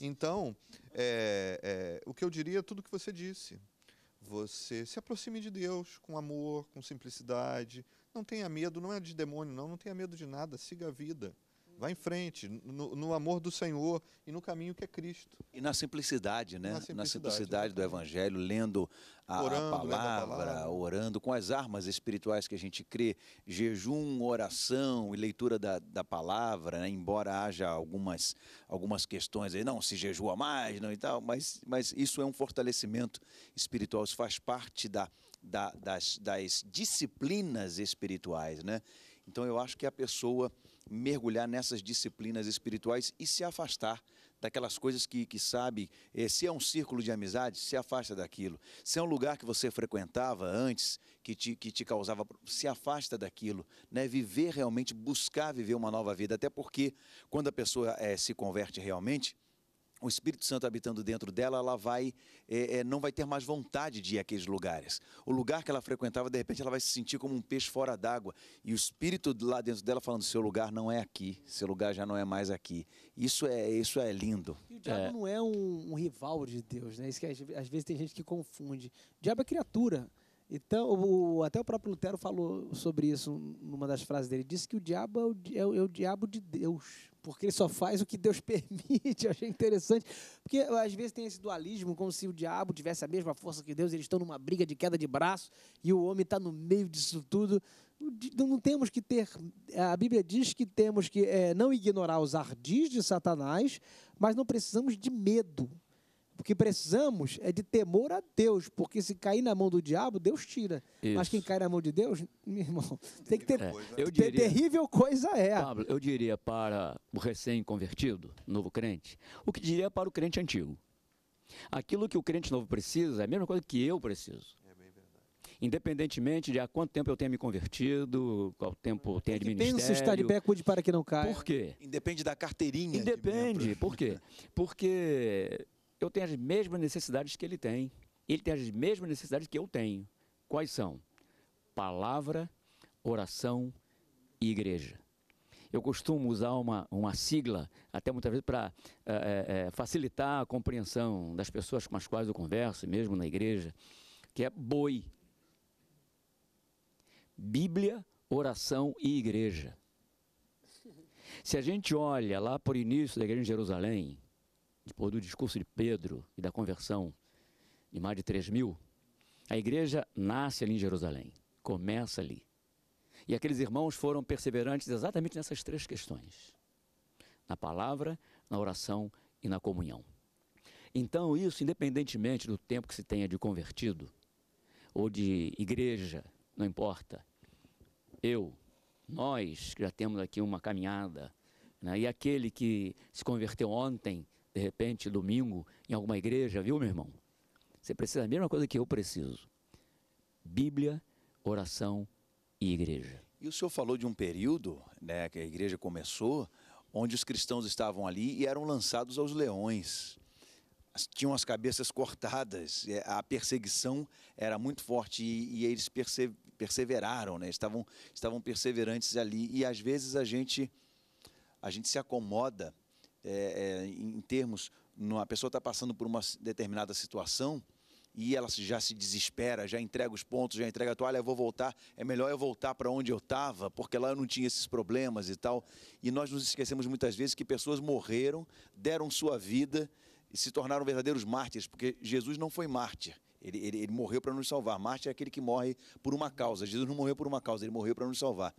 Então, é, é, o que eu diria é tudo que você disse. Você se aproxime de Deus com amor, com simplicidade. Não tenha medo, não é de demônio, não. Não tenha medo de nada. Siga a vida. Vá em frente, no, no, amor do Senhor e no caminho que é Cristo. E na simplicidade, né? Na simplicidade, na simplicidade do Evangelho, lendo a, orando, a, palavra, a, palavra, orando com as armas espirituais que a gente crê, jejum, oração e leitura da, da palavra, né? embora haja algumas, algumas questões aí, não se jejua mais não, e tal, mas, mas isso é um fortalecimento espiritual, isso faz parte da, da, das, das disciplinas espirituais, né? Então eu acho que a pessoa mergulhar nessas disciplinas espirituais e se afastar daquelas coisas que, que sabe, eh, se é um círculo de amizade, se afasta daquilo. Se é um lugar que você frequentava antes, que te, que te causava, se afasta daquilo. Né? Viver realmente, buscar viver uma nova vida. Até porque quando a pessoa eh, se converte realmente, o Espírito Santo habitando dentro dela, ela vai, é, é, não vai ter mais vontade de ir àqueles lugares. O lugar que ela frequentava, de repente, ela vai se sentir como um peixe fora d'água. E o Espírito lá dentro dela falando: seu lugar não é aqui, seu lugar já não é mais aqui. Isso é, isso é lindo. E o diabo é. não é um, um, rival de Deus, né? Isso que às, vezes tem gente que confunde. O diabo é criatura. Então, o, até o próprio Lutero falou sobre isso numa das frases dele. Disse que o diabo é o, é o é diabo de Deus porque ele só faz o que Deus permite. Eu achei interessante. Porque às vezes tem esse dualismo, como se o diabo tivesse a mesma força que Deus, eles estão numa briga de queda de braço e o homem está no meio disso tudo. Não temos que ter. É, a Bíblia diz que temos que é, não ignorar os ardis de Satanás, mas não precisamos de medo. O que precisamos é de temor a Deus, porque se cair na mão do diabo, Deus tira. Isso. Mas quem cai na mão de Deus, meu irmão, tem que ter. É, eu diria, terrível coisa é. Pablo, eu diria para o recém-convertido, novo crente, o que diria para o crente antigo. Aquilo que o crente novo precisa é a mesma coisa que eu preciso. É Independentemente de há quanto tempo eu tenha me convertido, qual tempo eu tenha é de ministério. Pensa estar de pé, cuide para que não caia. Por quê? Independe da carteirinha. Independe. Por quê? Porque eu tenho as mesmas necessidades que ele tem. Ele tem as mesmas necessidades que eu tenho. Quais são? Palavra, oração e igreja. Eu costumo usar uma, uma sigla, até muitas vezes, para é, é, facilitar a compreensão das pessoas com as quais eu converso, mesmo na igreja, que é BOI. Bíblia, oração e igreja. Se a gente olha lá por início da igreja em Jerusalém, depois do discurso de Pedro e da conversão de mais de 3 mil, a igreja nasce ali em Jerusalém, começa ali. E aqueles irmãos foram perseverantes exatamente nessas três questões: na palavra, na oração e na comunhão. Então, isso, independentemente do tempo que se tenha de convertido, ou de igreja, não importa, eu, nós que já temos aqui uma caminhada, né, e aquele que se converteu ontem de repente, domingo, em alguma igreja, viu, meu irmão? Você precisa da mesma coisa que eu preciso: Bíblia, oração e igreja. E o senhor falou de um período, né, que a igreja começou, onde os cristãos estavam ali e eram lançados aos leões. Tinham as cabeças cortadas, a perseguição era muito forte e, e eles perse perseveraram, né? estavam, estavam perseverantes ali. E às vezes a gente, a gente se acomoda é, é, em termos, a pessoa está passando por uma determinada situação e ela já se desespera, já entrega os pontos, já entrega a toalha, eu vou voltar, é melhor eu voltar para onde eu estava, porque lá eu não tinha esses problemas e tal. E nós nos esquecemos muitas vezes que pessoas morreram, deram sua vida e se tornaram verdadeiros mártires, porque Jesus não foi mártir. Ele, ele, ele morreu para nos salvar. Mártir é aquele que morre por uma causa. Jesus não morreu por uma causa, ele morreu para nos salvar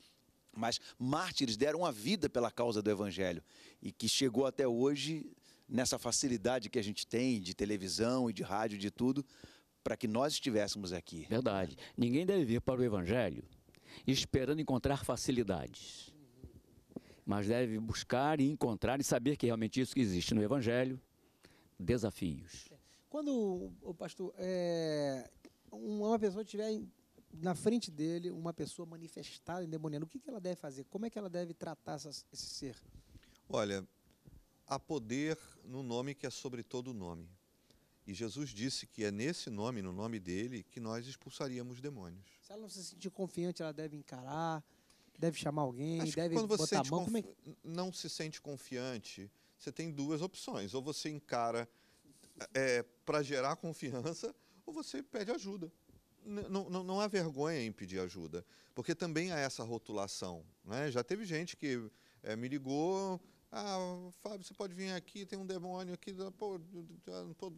mas mártires deram a vida pela causa do Evangelho e que chegou até hoje nessa facilidade que a gente tem de televisão e de rádio, de tudo, para que nós estivéssemos aqui. Verdade. Ninguém deve vir para o Evangelho esperando encontrar facilidades, mas deve buscar e encontrar e saber que realmente isso que existe no Evangelho, desafios. Quando o pastor, é, uma pessoa estiver na frente dele uma pessoa manifestada em demoniano. O que, que ela deve fazer? Como é que ela deve tratar essas, esse ser? Olha, há poder no nome que é sobre todo nome. E Jesus disse que é nesse nome, no nome dele, que nós expulsaríamos demônios. Se ela não se sentir confiante, ela deve encarar, deve chamar alguém, Acho deve quando você botar a mão. Conf... É? Não se sente confiante, você tem duas opções. Ou você encara é, para gerar confiança, ou você pede ajuda não, não, não há vergonha em pedir ajuda, porque também há essa rotulação. Né? Já teve gente que é, me ligou, ah, Fábio, você pode vir aqui, tem um demônio aqui, pô, pô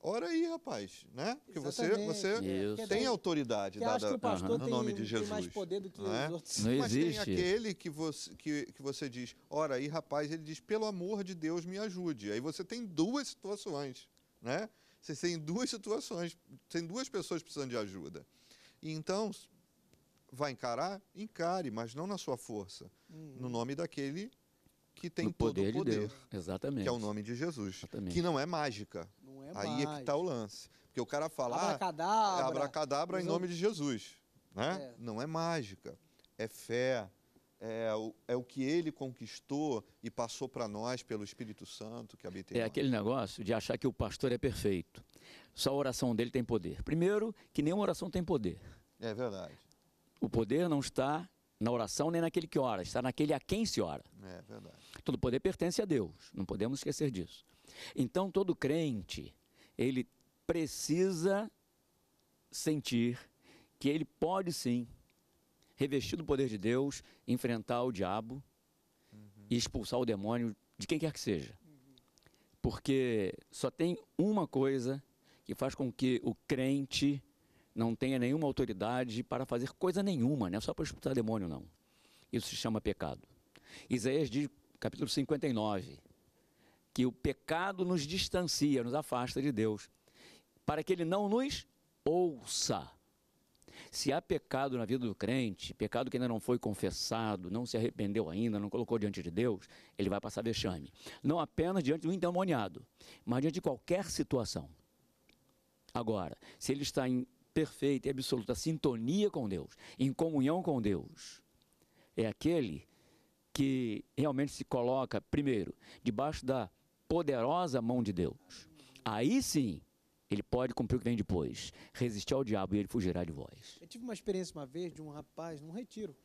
Ora aí, rapaz, né? Porque você, você tem autoridade dada uhum. no nome de Jesus. Tem mais poder do que não é? outros. Não Mas existe. tem aquele que você, que, que você diz, ora aí, rapaz, ele diz, pelo amor de Deus, me ajude. Aí você tem duas situações, né? Você tem duas situações, tem duas pessoas precisando de ajuda. E então, vai encarar? Encare, mas não na sua força, uhum. no nome daquele que tem no todo poder o poder. De Exatamente. Que é o nome de Jesus. Exatamente. Que não é mágica. Não é Aí mágica. é que está o lance. Porque o cara fala. Ah, abracadabra. É abracadabra em nome de Jesus. Né? É. Não é mágica. É fé, é, é, é o que ele conquistou e passou para nós pelo Espírito Santo que habita em É nós. aquele negócio de achar que o pastor é perfeito. Só a oração dele tem poder. Primeiro, que nenhuma oração tem poder. É verdade. O poder não está na oração nem naquele que ora, está naquele a quem se ora. É verdade. Todo poder pertence a Deus, não podemos esquecer disso. Então, todo crente, ele precisa sentir que ele pode sim revestido do poder de Deus, enfrentar o diabo uhum. e expulsar o demônio de quem quer que seja. Porque só tem uma coisa que faz com que o crente não tenha nenhuma autoridade para fazer coisa nenhuma, não é só para expulsar demônio, não. Isso se chama pecado. Isaías diz, capítulo 59, que o pecado nos distancia, nos afasta de Deus, para que ele não nos ouça. Se há pecado na vida do crente, pecado que ainda não foi confessado, não se arrependeu ainda, não colocou diante de Deus, ele vai passar vexame. Não apenas diante do endemoniado, mas diante de qualquer situação. Agora, se ele está em perfeita e absoluta sintonia com Deus, em comunhão com Deus, é aquele que realmente se coloca, primeiro, debaixo da poderosa mão de Deus. Aí sim, ele pode cumprir o que vem depois. Resistir ao diabo e ele fugirá de vós. Eu tive uma experiência uma vez de um rapaz num retiro.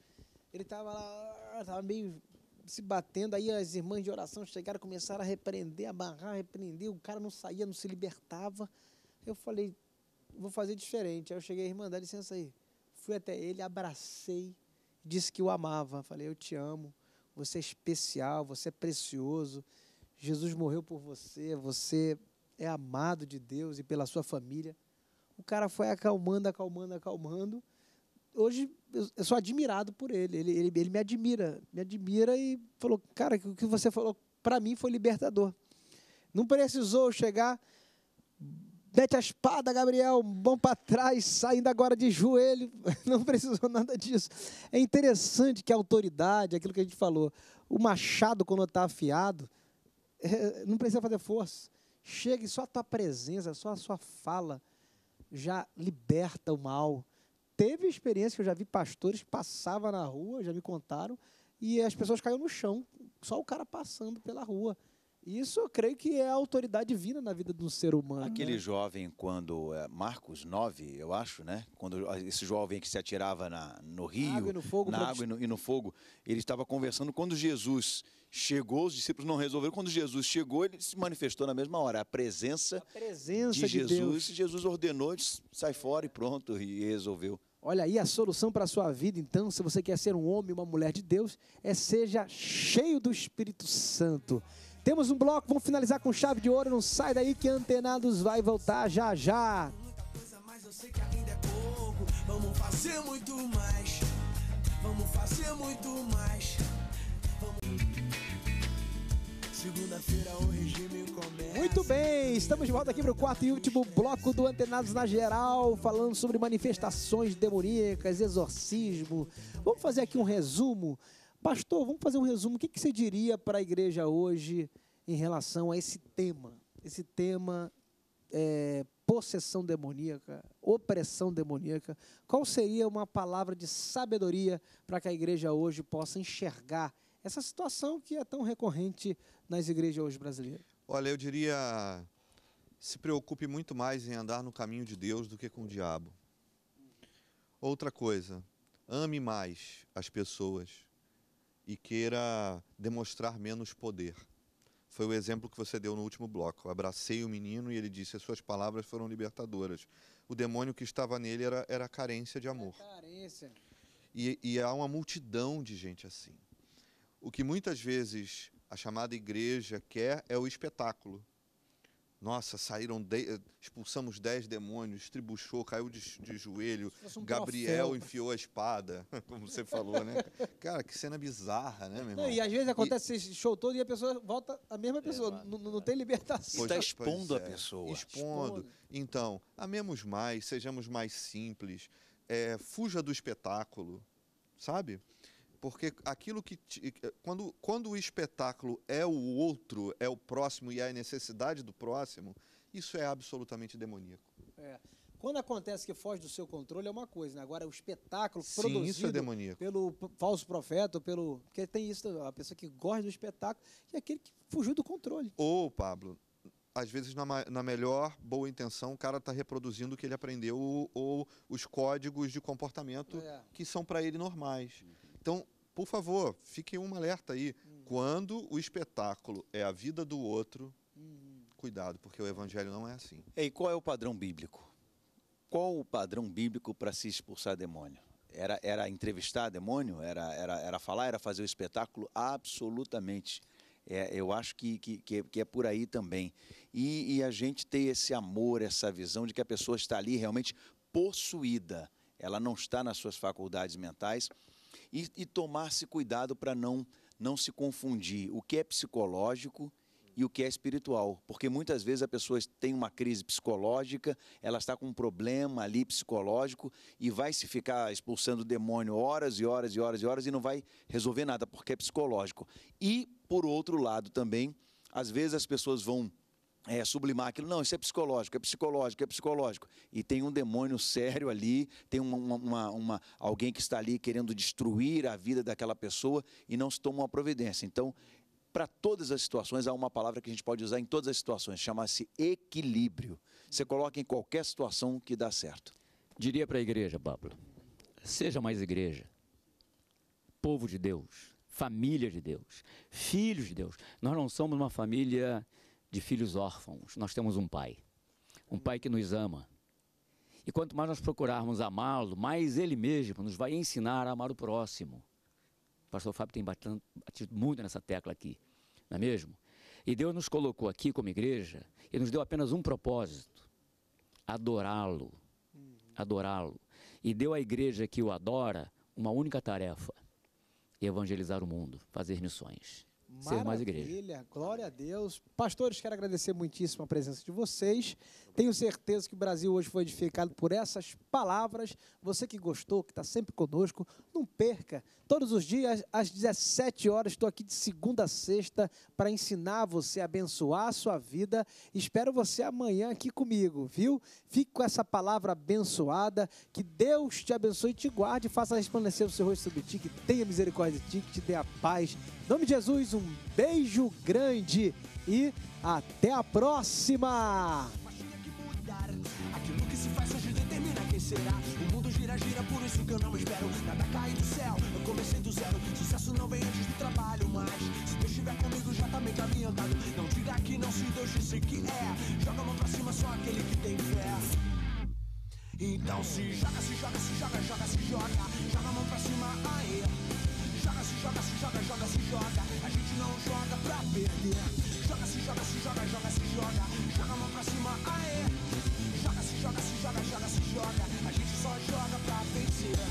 Ele estava lá, estava meio se batendo. Aí as irmãs de oração chegaram, começaram a repreender, a barrar, a repreender. O cara não saía, não se libertava. Eu falei, vou fazer diferente. Aí eu cheguei, irmã, dá licença aí. Fui até ele, abracei, disse que o amava. Falei, eu te amo, você é especial, você é precioso. Jesus morreu por você, você é amado de Deus e pela sua família. O cara foi acalmando, acalmando, acalmando. Hoje eu sou admirado por ele. Ele, ele, ele me admira, me admira e falou: Cara, o que você falou para mim foi libertador. Não precisou chegar, mete a espada, Gabriel, bom para trás, saindo agora de joelho. Não precisou nada disso. É interessante que a autoridade, aquilo que a gente falou, o machado, quando está afiado, é, não precisa fazer força. Chegue só a tua presença, só a sua fala já liberta o mal. Teve experiência que eu já vi pastores passava na rua, já me contaram, e as pessoas caíam no chão, só o cara passando pela rua. Isso eu creio que é a autoridade divina na vida do ser humano. Aquele né? jovem, quando. É, Marcos 9, eu acho, né? Quando ah, esse jovem que se atirava na, no rio, na água, e no fogo, na água e, no, e no fogo, ele estava conversando. Quando Jesus chegou, os discípulos não resolveram. Quando Jesus chegou, ele se manifestou na mesma hora. A presença, a presença de, de Jesus. Deus. Jesus ordenou, disse, sai fora e pronto, e resolveu. Olha aí a solução para a sua vida, então, se você quer ser um homem, uma mulher de Deus, é seja cheio do Espírito Santo. Temos um bloco, vamos finalizar com chave de ouro. Não sai daí que Antenados vai voltar já já. Vamos fazer muito mais. Vamos fazer muito mais. Segunda-feira o regime começa. Muito bem, estamos de volta aqui para o quarto e último bloco do Antenados na Geral, falando sobre manifestações demoníacas, exorcismo. Vamos fazer aqui um resumo Pastor, vamos fazer um resumo. O que, você diria para a igreja hoje em relação a esse tema? Esse tema é, possessão demoníaca, opressão demoníaca. Qual seria uma palavra de sabedoria para que a igreja hoje possa enxergar essa situação que é tão recorrente nas igrejas hoje brasileiras? Olha, eu diria: se preocupe muito mais em andar no caminho de Deus do que com o diabo. Outra coisa, ame mais as pessoas e queira demonstrar menos poder. Foi o exemplo que você deu no último bloco. Eu abracei o menino e ele disse: as suas palavras foram libertadoras. O demônio que estava nele era, era a carência de amor. É carência. E, e há uma multidão de gente assim. O que muitas vezes a chamada igreja quer é o espetáculo nossa, saíram eh, expulsamos dez demônios, tribuchou, caiu de, de joelho, um Gabriel enfiou a espada, como você falou, né? Cara, que cena bizarra, né, meu irmão? Não, e às vezes acontece e... esse show todo e a pessoa volta a mesma é, pessoa, é, não, tem libertação. Está é, expondo é, a pessoa. Expondo. expondo. Então, amemos mais, sejamos mais simples, é, fuja do espetáculo, sabe? porque aquilo que te, eh, quando, quando o espetáculo é o outro, é o próximo e é a necessidade do próximo, isso é absolutamente demoníaco. É. Quando acontece que foge do seu controle é uma coisa, né? agora o espetáculo Sim, é produzido é pelo falso profeta, pelo porque tem isso, a pessoa que gosta do espetáculo e é aquele que fugiu do controle. Ou Pablo, às vezes na, na, melhor boa intenção o cara está reproduzindo o que ele aprendeu ou, ou os códigos de comportamento é. que são para ele normais. Uhum. Então, por favor, fique um alerta aí. Hum. Quando o espetáculo é a vida do outro, uhum. cuidado, porque o evangelho não é assim. E qual é o padrão bíblico? Qual o padrão bíblico para se expulsar demônio? Era, era entrevistar demônio? Era, era, era falar? Era fazer o espetáculo? Absolutamente. É, eu acho que, que, que, é por aí também. E, e a gente ter esse amor, essa visão de que a pessoa está ali realmente possuída. Ela não está nas suas faculdades mentais, e, e tomar-se cuidado para não, não se confundir o que é psicológico e o que é espiritual, porque muitas vezes a pessoa tem uma crise psicológica, ela está com um problema ali psicológico e vai se ficar expulsando o demônio horas e horas e horas e horas e não vai resolver nada porque é psicológico. E por outro lado também, às vezes as pessoas vão é, sublimar aquilo. Não, isso é psicológico, é psicológico, é psicológico. E tem um demônio sério ali, tem uma, uma, uma, alguém que está ali querendo destruir a vida daquela pessoa e não se toma uma providência. Então, para todas as situações, há uma palavra que a gente pode usar em todas as situações, chama-se equilíbrio. Você coloca em qualquer situação que dá certo. Diria para a igreja, Pablo, seja mais igreja, povo de Deus, família de Deus, filhos de Deus. Nós não somos uma família de filhos órfãos, nós temos um pai. Um pai que nos ama. E quanto mais nós procurarmos amá-lo, mais ele mesmo nos vai ensinar a amar o próximo. O pastor Fábio tem batido, batido muito nessa tecla aqui, não é mesmo? E Deus nos colocou aqui como igreja e nos deu apenas um propósito: adorá-lo. Adorá-lo. E deu à igreja que o adora uma única tarefa: evangelizar o mundo, fazer missões ser mais igreja. Glória a Deus. Pastores, quero agradecer muitíssimo a presença de vocês. Tenho certeza que o Brasil hoje foi edificado por essas palavras. Você que gostou, que está sempre conosco, não perca. Todos os dias, às 17 horas, estou aqui de segunda a sexta para ensinar você a abençoar a sua vida. Espero você amanhã aqui comigo, viu? Fique com essa palavra abençoada. Que Deus te abençoe, te guarde, faça resplandecer o seu rosto sobre ti, que tenha misericórdia de ti, que te dê a paz. Em nome de Jesus, um beijo grande e até a próxima! Será? O mundo gira, gira, por isso que eu não espero Nada cai do céu, eu comecei do zero Sucesso não vem antes do trabalho, mas Se Deus estiver comigo, já tá meio caminho andado Não diga que não, se Deus disse que é Joga a mão pra cima, só aquele que tem fé Então se joga, se joga, se joga, joga, se joga Joga a mão pra cima, aê joga, se joga, se joga, joga, se joga. A gente não joga pra perder. Joga, se joga, se joga, joga, se joga. Joga a mão pra cima, aê. Joga, se joga, se joga, joga, se joga. A gente só joga pra vencer.